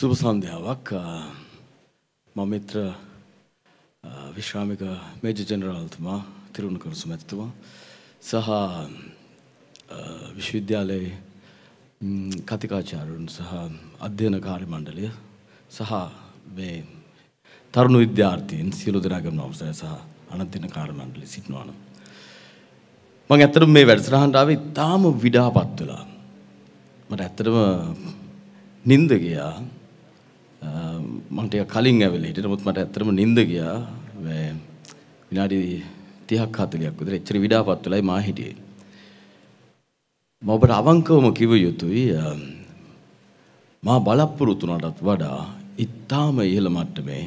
සුබ සන්ධ්‍යාවක් මම මිත්‍ර විශ්‍රාමික මේජර් ජෙනරාල්තුමා තිරුණ කරුසු මැතිතුමා සහ විශ්වවිද්‍යාලයේ කතිකාචාර්යවරුන් සහ අධ්‍යයන කාර්ය මණ්ඩලය සහ මේ තරුණ විද්‍යාර්ථීන් සියලු දෙනාගම නමස්කාරය සහ අනධ්‍යයන කාර්ය මණ්ඩලය සිටිනවා නම් මම ඇත්තටම මේ වැඩසටහනට ආවේ තාම විඩාපත් වෙලා මට ඇත්තටම නින්ද ගියා මන්ටය කලින් ඇවල හිට මුත් මට ඇතරම නින්ද ගියා විනාඩි තියක් හතලයක් විතර එච්චර විඩාපත් වෙලයි මා හිටියේ මම ඔබට අවංකවම කිව යුතුයි මා බලාපොරොත්තු වුණාටත් වඩා ඉතාම ඉහළ මට්ටමේ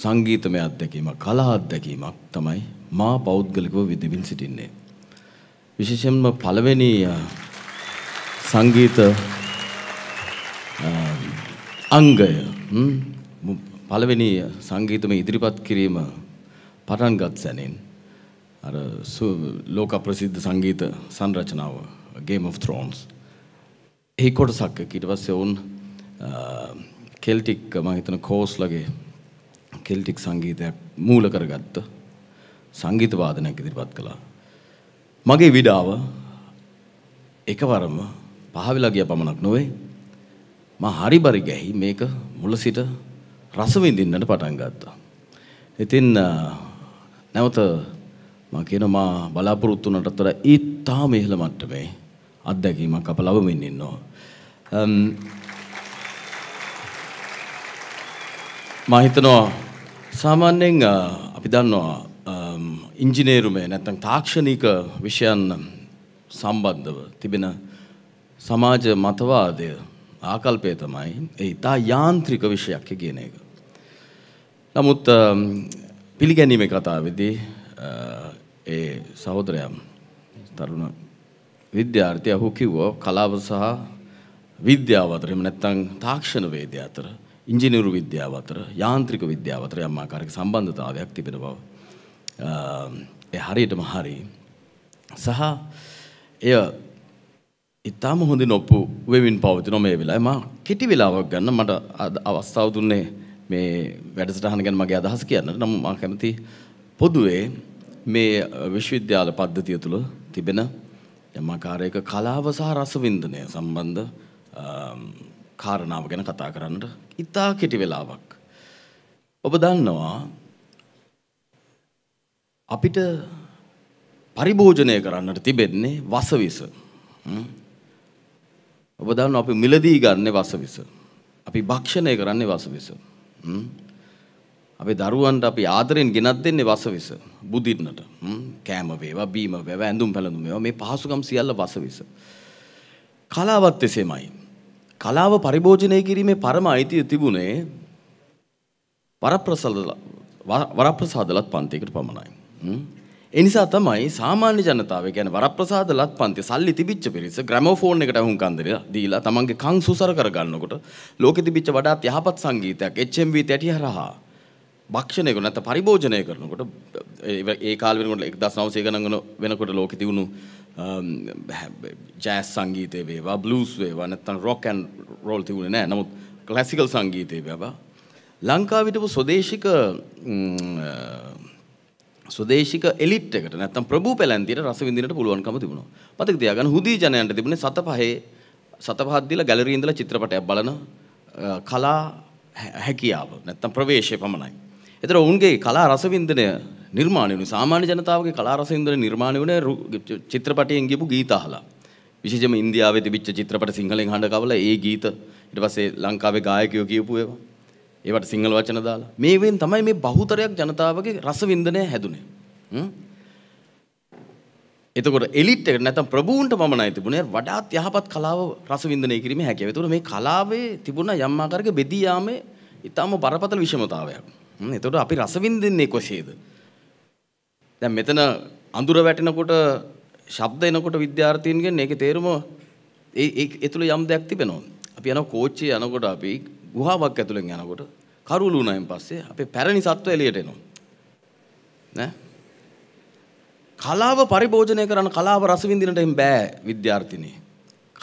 සංගීතමය අත්දැකීමක් කලා අත්දැකීමක් තමයි මා පෞද්ගලිකව විඳමින් සිටින්නේ විශේෂයෙන්ම පළවෙනි සංගීත අංගය පළවෙනි සංගීතම ඉදිරිපත් කිරීම පටන් ගත් සැනෙන් අර ලෝක ප්‍රසිද්ධ සංගීත සංරචනාව Game of Thrones ඒ කොටසක් ඊට පස්සේ ඔවුන් කෙල්ටික් මම හිතන කෝස් ලගේ කෙල්ටික් සංගීතයක් මූල කරගත්ත සංගීත වාදනයක් ඉදිරිපත් කළා මගේ විඩාව එකවරම පහවිලා ගිය පමණක් නොවේ මම හරිබරි ගැහි මේක මුල සිට රස විඳින්නට පටන් ගත්තා. ඉතින් නැවත මම කියනවා මා බලාපොරොත්තු වුණාට වඩා ඊටාම ඉහළ මට්ටමේ අත්දැකීමක් අප ලබමින් ඉන්නවා. මම හිතනවා සාමාන්‍යයෙන් අපි දන්නවා ඉංජිනේරුමේ නැත්නම් තාක්ෂණික විෂයන් සම්බන්ධව තිබෙන සමාජ මතවාදය ආකල්පය තමයි ඒ ඉතා යාන්ත්‍රික විෂයක් කියන එක. නමුත් පිළිගැනීමේ කතාවේදී ඒ සහෝදරයම් තරුණ විද්‍යාර්ථය ඔහු කිව්වා කලාව සහ විද්‍යාව අතර එහෙම නැත්නම් තාක්ෂණ වේදය අතර ඉංජිනේරු විද්‍යාව අතර යාන්ත්‍රික විද්‍යාව අතර යම් ආකාරයක සම්බන්ධතාවයක් තිබෙන බව ඒ හරියටම හරි සහ එය ඉතාම හොඳින් ඔප්පු වෙමින් පවතින මේ වෙලාවේ මම කෙටි වෙලාවක් ගන්න මට අවස්ථාව දුන්නේ මේ වැඩසටහන ගැන මගේ අදහස කියන්න. නමුත් මම කැමති පොදුවේ මේ විශ්වවිද්‍යාල පද්ධතිය තුළ තිබෙන යම්කාරයක කලාව සහ රසවින්දනය සම්බන්ධ කාරණාව ගැන කතා කරන්නට ඉතා කෙටි වෙලාවක්. ඔබ දන්නවා අපිට පරිභෝජනය කරන්නට තිබෙන්නේ වසවිස. ඔබ දන්න අපි මිලදී ගන්න වසවිස. අපි භක්ෂණය කරන්නේ වසවිස. අපේ දරුවන්ට අපි ආදරෙන් ගෙනත් දෙන්නේ වසවිස. බුදින්නට. කෑම වේවා, බීම වේවා, ඇඳුම් පැළඳුම් වේවා මේ පහසුකම් සියල්ල වසවිස. කලාවත් එසේමයි. කලාව පරිභෝජනය කිරීමේ පරම අයිතිය තිබුණේ වරප්‍රසාදලත් පන්තියකට පමණයි. එනිසා තමයි සාමාන්‍ය ජනතාව ගැන වරප්‍රසාද ලත් පන්ති සල්ලි තිබිච්ච පිරිස ග්‍රැමෝෆෝන් එකට ඇහුම් කන්දර දීලා තමන්ගේ කං සුසර කරගන්නකොට ලෝකෙ තිබිච්ච වඩාත් යහපත් සංගීතයක් HMV තැටි හරහා භක්ෂණය කරන නැත්නම් පරිභෝජනය කරනකොට ඒ කාල වෙනකොට 1900 ගණන් වෙනකොට ලෝකෙ තිබුණු ජෑස් සංගීතය වේවා බ්ලූස් වේවා නැත්නම් රොක් ඇන් රෝල් තිබුණේ නැහැ. නමුත් ක්ලාසිකල් සංගීතය වේවා ලංකාවට සොදේශික ස්වදේශික එලිට් එකට නැත්තම් ප්‍රභූ පැලැන්තියට රස විඳින්නට පුළුවන්කම තිබුණා. මතක තියාගන්න හුදී ජනයන්ට තිබුණේ සත පහේ සත පහක් දීලා ගැලරිය ඉඳලා චිත්‍රපටයක් බලන කලා හැකියාව නැත්තම් ප්‍රවේශය පමණයි. ඒතර ඔවුන්ගේ කලා රස විඳිනය නිර්මාණය වුණේ සාමාන්‍ය ජනතාවගේ කලා රස විඳින නිර්මාණය වුණේ චිත්‍රපටයෙන් ගියපු ගීත අහලා. විශේෂයෙන්ම ඉන්දියාවේ තිබිච්ච චිත්‍රපට සිංහලෙන් හඬ කවලා ඒ ගීත ඊට පස්සේ ලංකාවේ ගායකයෝ කියපු ඒවා ඒවට සිංහල වචන දාලා මේ වෙන් තමයි මේ බහුතරයක් ජනතාවගේ රසවින්දනය හැදුනේ එතකොට එලිට් එකට නැත්නම් ප්‍රභූන්ට පමණයි තිබුණේ වඩාත් යහපත් කලාව රසවින්දනය කිරීමේ හැකියාව. ඒතකොට මේ කලාවේ තිබුණ යම් ආකාරයක බෙදී යාමේ ඊටම බරපතල විෂමතාවයක්. එතකොට අපි රසවින්දින්නේ කොහේද? දැන් මෙතන අඳුර වැටෙනකොට ශබ්ද එනකොට විද්‍යාර්ථීන්ගෙන් ඒකේ තේරුම ඒ ඒ තුල යම් දෙයක් තිබෙනවා. අපි යන කෝච්චියේ යනකොට අපි ගුහාවක් ඇතුළෙන් යනකොට කරුළු වුණායින් පස්සේ අපේ පැරණි සත්ව එළියට එනවා. නෑ? කලාව පරිභෝජනය කරන කලාව රස විඳිනට එම් බෑ විද්‍යාර්ථිනේ.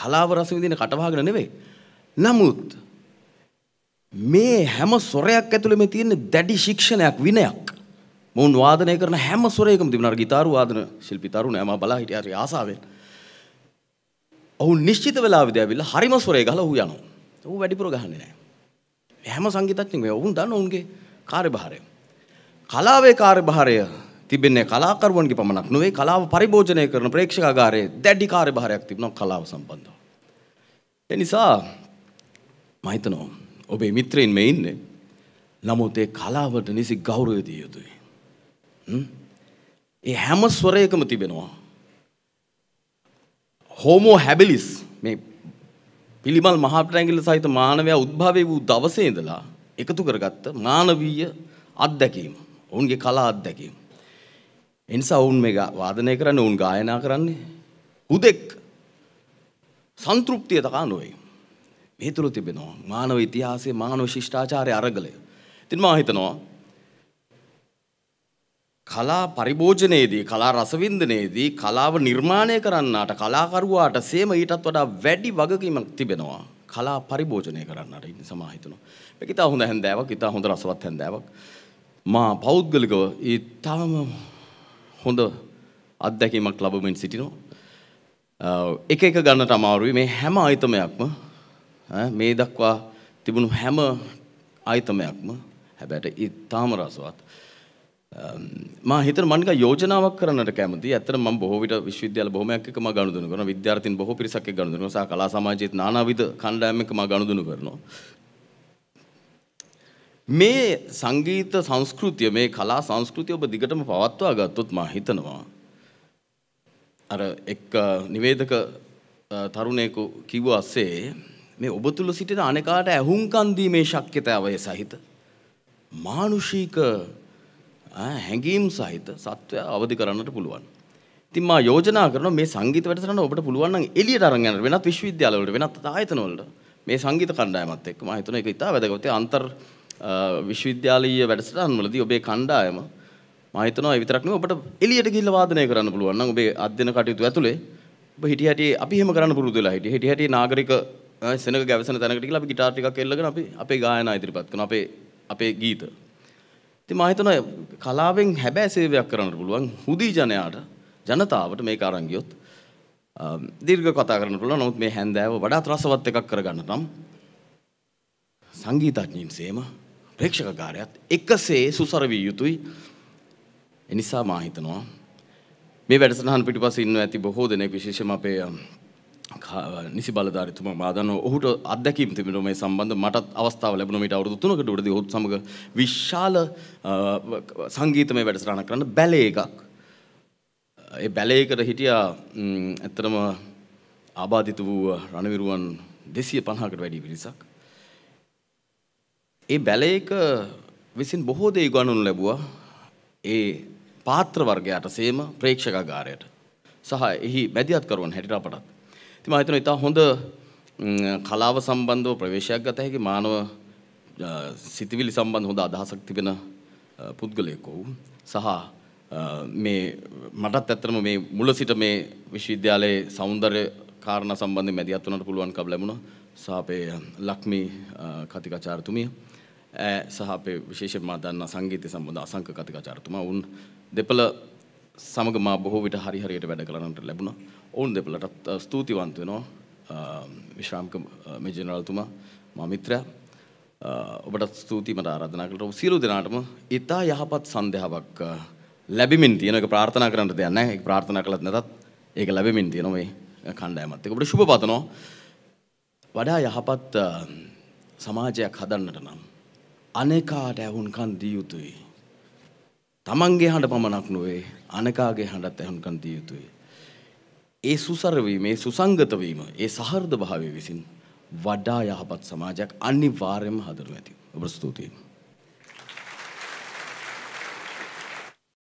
කලාව රස විඳින කටවහගෙන නෙවෙයි. නමුත් මේ හැම සොරයක් ඇතුළේ මේ තියෙන දැඩි ශික්ෂණයක් විනයක්. මොවුන් වාදනය කරන හැම සොරයකම තිබුණා ගිටාරු වාදන ශිල්පී තරුණයා මම බලා හිටියා ඒ ආසාවෙන්. ඔහු නිශ්චිත වෙලාවෙදී ඇවිල්ලා හරිම සොරේ ගහලා ඔහු යනවා. ඔහු වැඩිපුර ගහන්නේ නැහැ. හැම සංගීතඥයෙක්ම ඔවුන් දන්න ඔවුන්ගේ කාර්යභාරය. කලාවේ කාර්යභාරය තිබෙන්නේ කලාකරුවන්ගේ පමණක් නොවේ කලාව පරිභෝජනය කරන ප්‍රේක්ෂකාගාරයේ දැඩි කාර්යභාරයක් තිබෙනවා කලාව සම්බන්ධව. ඒ නිසා මම හිතනවා ඔබේ මිත්‍රයින් මේ ඉන්නේ. නමුත් ඒ කලාවට නිසි ගෞරවය දිය යුතුයි. ඒ හැම ස්වරයකම තිබෙනවා. හෝමෝ හැබිලිස් මේ පිළිමල් මහපටැංගිල්ල සහිත මානවයා උද්භවය වූ දවසේ ඉඳලා එකතු කරගත්ත මානවීය අත්දැකීම් ඔවුන්ගේ කලා අත්දැකීම් එනිසා ඔවුන් මේ වාදනය කරන්න ඔවුන් ගායනා කරන්නේ හුදෙක් සන්තෘප්තිය තකා නොවේ මේ තුළ තිබෙනවා මානව ඉතිහාසයේ මානව ශිෂ්ටාචාරය අරගලය ඉතින් මම හිතනවා කලා පරිභෝජනයේදී කලා රසවින්දනයේදී කලාව නිර්මාණය කරන්නාට කලාකරුවාට සේම ඊටත් වඩා වැඩි වගකීමක් තිබෙනවා. කලා පරිභෝජනය කරන්නට ඉන්න සමාහිතනවා. මේක ඉතා හොඳ හැන්දෑවක්, ඉතා හොඳ රසවත් හැන්දෑවක්. මා පෞද්ගලිකව ඉතාම හොඳ අත්දැකීමක් ලැබෙමින් සිටිනවා. එක එක ගන්නට අමාරුයි මේ හැම ආයතනයක්ම මේ දක්වා තිබුණු හැම ආයතනයක්ම හැබැයි ඉතාම රසවත්. මා හිතන මනික යෝජනාවක් කරන්නට කැමති ඇතර ම බොහවිට විශ්විද්‍යාල බොහමයක් ම ගණුදන කරන විද්‍යාර්තින් බොහෝ පිරිසක් ගණුදන සා කලා සමාජයත් නාවිද කණ්ඩායමක ම ගණුදනු කරනවා. මේ සංගීත සංස්කෘතිය මේ කලා සංස්කෘතිය ඔබ දිගටම පවත්වා ගත්තොත් මා හිතනවා. අර එක් නිවේදක තරුණයකු කිව්ව අස්සේ මේ ඔබ තුළ සිටින අනෙකාට ඇහුම්කන්දීමේ ශක්්‍යතාවය සහිත. මානුෂීක හැඟීම් සහිත සත්වය අවදි කරන්නට පුළුවන්. ඉතින් මා යෝජනා කරනවා මේ සංගීත වැඩසටහන ඔබට පුළුවන් නම් එළියට අරන් යන්න වෙනත් විශ්වවිද්‍යාලවලට වෙනත් ආයතන වලට මේ සංගීත කණ්ඩායමත් එක්ක මම හිතනවා ඒක ඉතා වැදගත්. ඒ අන්තර් විශ්වවිද්‍යාලීය වැඩසටහන් වලදී ඔබේ කණ්ඩායම මම හිතනවා ඒ විතරක් නෙවෙයි ඔබට එළියට ගිහිල්ලා වාදනය කරන්න පුළුවන් නම් ඔබේ අධ්‍යයන කටයුතු ඇතුලේ ඔබ හිටිය හැටි අපි එහෙම කරන්න පුරුදු වෙලා හිටියේ. හිටිය හැටි නාගරික සෙනඟ ගැවසන තැනකට ගිහිල්ලා අපි গিitar ටිකක් එල්ලගෙන අපි අපේ ගායනා ඉදිරිපත් කරනවා. අපේ අපේ ගීත ඉතින් මම හිතනවා කලාවෙන් හැබෑ සේවයක් කරන්න පුළුවන් හුදී ජනයාට ජනතාවට මේක අරන් ගියොත් දීර්ඝ කතා කරන්න පුළුවන් නමුත් මේ හැන්දෑව වඩාත් රසවත් එකක් කරගන්න නම් සංගීතඥයින් සේම ප්‍රේක්ෂකකාරයත් එකසේ සුසර විය යුතුයි එනිසා මා හිතනවා මේ වැඩසටහන පිටිපස්සේ ඉන්න ඇති බොහෝ දෙනෙක් විශේෂයෙන්ම අපේ නිසි බලධාරිතුම මාදන ඔහුට අදැකීම් තිබෙන මේ සම්බන්ධ මටත් අවස්ථාව ලැබුණ මීට අවුරුදු තුනකට උඩදී ඔහුත් සමග විශාල සංගීතමය වැඩසටහනක් කරන්න බැලේ එකක්. ඒ බැලේකට හිටියා ඇත්තටම ආබාධිත වූ රණවිරුවන් 250කට වැඩි පිරිසක්. ඒ බැලේක විසින් බොහෝ දේ ගණනු ලැබුවා. ඒ පාත්‍ර වර්ගයට සේම ප්‍රේක්ෂකාගාරයට සහ එහි මැදිහත්කරුවන් හැටියට අපටත් ඉතින් මම හිතනවා ඉතා හොඳ කලාව සම්බන්ධව ප්‍රවේශයක් ගත හැකි මානව සිතවිලි සම්බන්ධ හොඳ අදහසක් තිබෙන පුද්ගලයෙක් ඔහු සහ මේ මටත් ඇත්තටම මේ මුල සිට මේ විශ්වවිද්‍යාලයේ సౌందර්ය කාරණා සම්බන්ධයෙන් මැදිහත් වුණාට පුළුවන්කම ලැබුණා සහ අපේ ලක්මී කතිකාචාර්යතුමිය සහ අපේ විශේෂයෙන්ම දන්නා සංගීතය සම්බන්ධ අසංක කතිකාචාර්යතුමා වුන් දෙපළ සමග මා බොහෝ විට හරි හරියට වැඩ කරන්නට ලැබුණා. ඔවුන් දෙපළටත් ස්තුතිවන්ත වෙනවා. විශ්‍රාමික මෙජනරල්තුමා මා මිත්‍රයා ඔබටත් ස්තුතියි මට ආරාධනා කළට ඔබ සියලු දෙනාටම ඊතා යහපත් සන්ධ්‍යාවක් ලැබෙමින් තියෙන එක ප්‍රාර්ථනා කරන්නට දෙයක් නැහැ. ඒක ප්‍රාර්ථනා කළත් නැතත් ඒක ලැබෙමින් තියෙන මේ කණ්ඩායමත් එක්ක ඔබට සුබ පතනවා. වඩා යහපත් සමාජයක් හදන්නට නම් අනේකාට ඇහුම්කන් දිය යුතුයි. තමන්ගේ හඬ පමණක් නොවේ අනකාගේ හඬත් ඇහුම්කන් දිය යුතුයි. ඒ සුසරවීම ඒ සුසංගත වීම ඒ සහෘද භාවය විසින් වඩා යහපත් සමාජයක් අනිවාර්යයෙන්ම හදනු ඇති. ඔබ ස්තුතියි.